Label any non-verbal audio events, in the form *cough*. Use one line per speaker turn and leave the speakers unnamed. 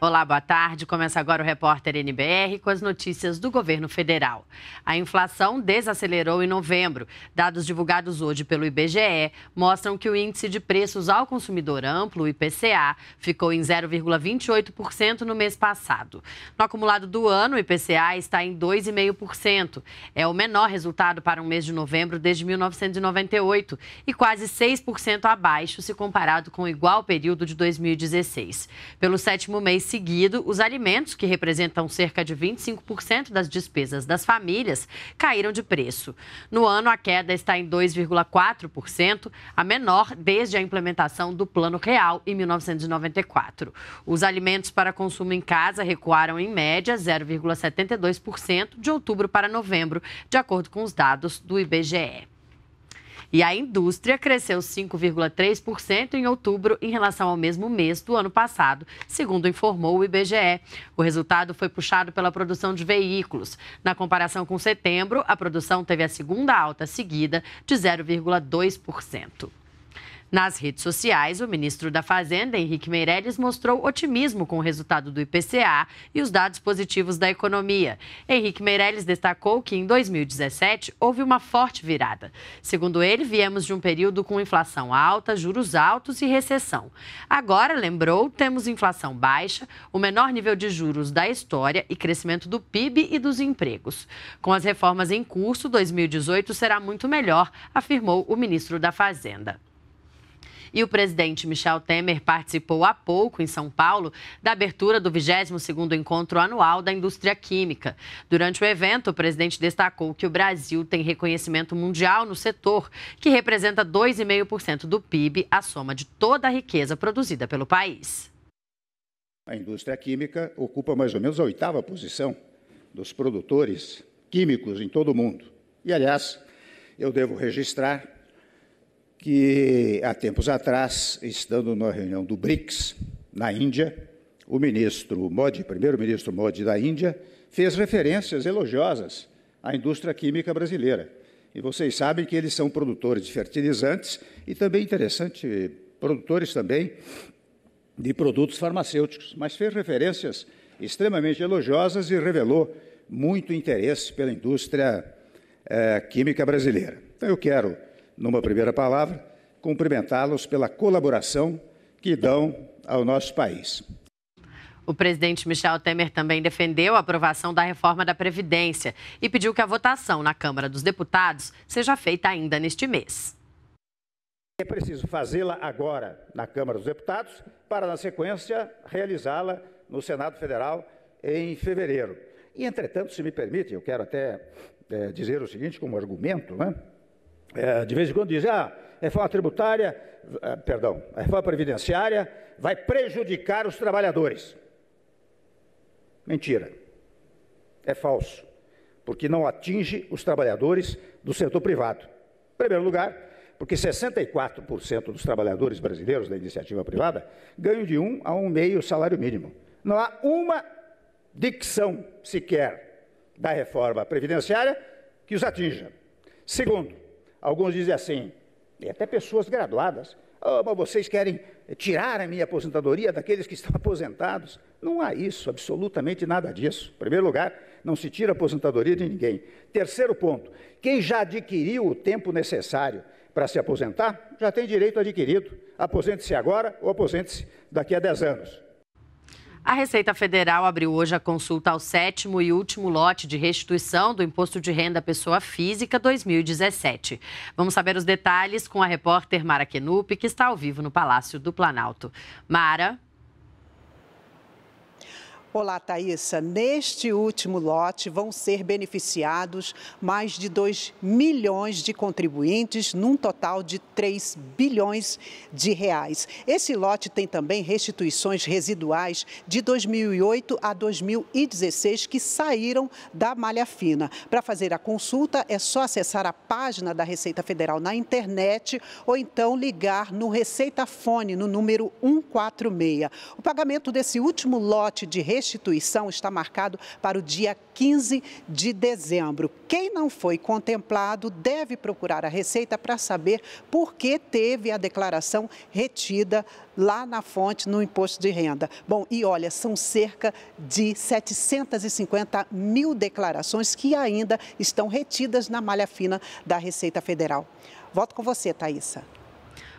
Olá, boa tarde. Começa agora o repórter NBR com as notícias do governo federal. A inflação desacelerou em novembro. Dados divulgados hoje pelo IBGE mostram que o índice de preços ao consumidor amplo, IPCA, ficou em 0,28% no mês passado. No acumulado do ano, o IPCA está em 2,5%. É o menor resultado para um mês de novembro desde 1998 e quase 6% abaixo se comparado com o igual período de 2016. Pelo sétimo mês seguido, os alimentos, que representam cerca de 25% das despesas das famílias, caíram de preço. No ano, a queda está em 2,4%, a menor desde a implementação do Plano Real em 1994. Os alimentos para consumo em casa recuaram em média 0,72% de outubro para novembro, de acordo com os dados do IBGE. E a indústria cresceu 5,3% em outubro em relação ao mesmo mês do ano passado, segundo informou o IBGE. O resultado foi puxado pela produção de veículos. Na comparação com setembro, a produção teve a segunda alta seguida, de 0,2%. Nas redes sociais, o ministro da Fazenda, Henrique Meirelles, mostrou otimismo com o resultado do IPCA e os dados positivos da economia. Henrique Meirelles destacou que em 2017 houve uma forte virada. Segundo ele, viemos de um período com inflação alta, juros altos e recessão. Agora, lembrou, temos inflação baixa, o menor nível de juros da história e crescimento do PIB e dos empregos. Com as reformas em curso, 2018 será muito melhor, afirmou o ministro da Fazenda. E o presidente Michel Temer participou há pouco, em São Paulo, da abertura do 22º Encontro Anual da Indústria Química. Durante o evento, o presidente destacou que o Brasil tem reconhecimento mundial no setor, que representa 2,5% do PIB, a soma de toda a riqueza produzida pelo país.
A indústria química ocupa mais ou menos a oitava posição dos produtores químicos em todo o mundo. E, aliás, eu devo registrar que há tempos atrás, estando na reunião do BRICS, na Índia, o ministro Modi, primeiro-ministro Modi da Índia, fez referências elogiosas à indústria química brasileira. E vocês sabem que eles são produtores de fertilizantes e também interessante, produtores também de produtos farmacêuticos, mas fez referências extremamente elogiosas e revelou muito interesse pela indústria eh, química brasileira. Então eu quero numa primeira palavra, cumprimentá-los pela colaboração que dão ao nosso país.
O presidente Michel Temer também defendeu a aprovação da reforma da Previdência e pediu que a votação na Câmara dos Deputados seja feita ainda neste mês.
É preciso fazê-la agora na Câmara dos Deputados para, na sequência, realizá-la no Senado Federal em fevereiro. E, entretanto, se me permite, eu quero até é, dizer o seguinte como argumento, né? é, de vez em quando diz, ah, é reforma tributária, eh, perdão, a é reforma previdenciária vai prejudicar os trabalhadores. Mentira. É falso. Porque não atinge os trabalhadores do setor privado. Em primeiro lugar, porque 64% dos trabalhadores brasileiros da iniciativa privada ganham de um a um meio salário mínimo. Não há uma dicção sequer da reforma previdenciária que os atinja. Segundo, Alguns dizem assim, e até pessoas graduadas, oh, mas vocês querem tirar a minha aposentadoria daqueles que estão *laughs* aposentados? Não há isso, absolutamente nada disso. Em primeiro lugar, não se tira a aposentadoria de ninguém. Terceiro ponto, quem já adquiriu o tempo necessário para se aposentar, já tem direito adquirido. Aposente-se agora ou aposente-se daqui a 10 anos.
A Receita Federal abriu hoje a consulta ao sétimo e último lote de restituição do Imposto de Renda Pessoa Física 2017. Vamos saber os detalhes com a repórter Mara Kenup, que está ao vivo no Palácio do Planalto. Mara.
Olá, Thaisa. Neste último lote vão ser beneficiados mais de 2 milhões de contribuintes, num total de 3 bilhões de reais. Esse lote tem também restituições residuais de 2008 a 2016 que saíram da malha fina. Para fazer a consulta, é só acessar a página da Receita Federal na internet ou então ligar no Receita Fone, no número 146. O pagamento desse último lote de restituição está marcado para o dia 15 de dezembro. Quem não foi contemplado deve procurar a Receita para saber por que teve a declaração retida lá na fonte no imposto de renda. Bom, e olha, são cerca de 750 mil declarações que ainda estão retidas na malha fina da Receita Federal. Volto com você, Thaisa.